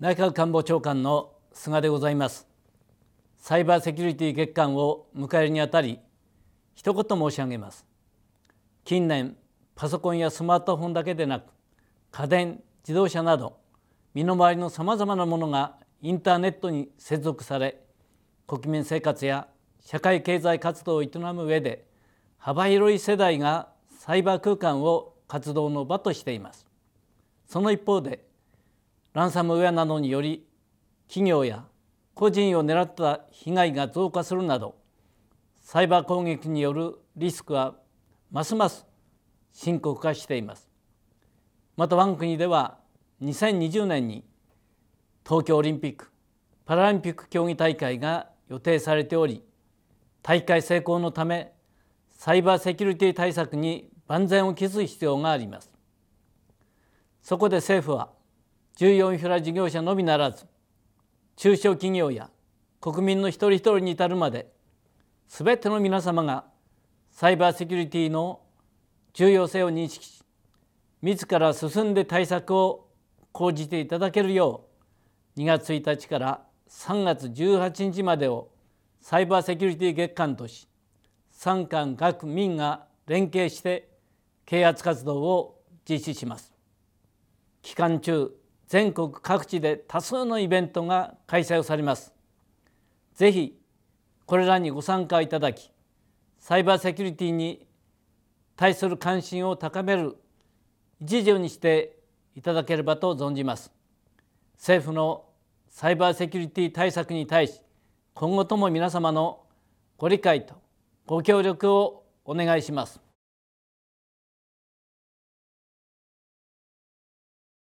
内閣官房長官の菅でございますサイバーセキュリティ月間を迎えるにあたり一言申し上げます近年パソコンやスマートフォンだけでなく家電自動車など身の回りのさまざまなものがインターネットに接続され国民生活や社会経済活動を営む上で幅広い世代がサイバー空間を活動の場としていますその一方でランサムウェアなどにより企業や個人を狙った被害が増加するなどサイバー攻撃によるリスクはますます深刻化していますまた我が国では2020年に東京オリンピック・パラリンピック競技大会が予定されており大会成功のためサイバーセキュリティ対策に万全を期す必要がありますそこで政府は14インフラ事業者のみならず中小企業や国民の一人一人に至るまで全ての皆様がサイバーセキュリティの重要性を認識し自ら進んで対策を講じていただけるよう2月1日から3月18日までをサイバーセキュリティ月間とし産官各民が連携して啓発活動を実施します。期間中全国各地で多数のイベントが開催をされます。ぜひこれらにご参加いただきサイバーセキュリティに対する関心を高める一助にしていただければと存じます。政府のサイバーセキュリティ対策に対し今後とも皆様のご理解とご協力をお願いします。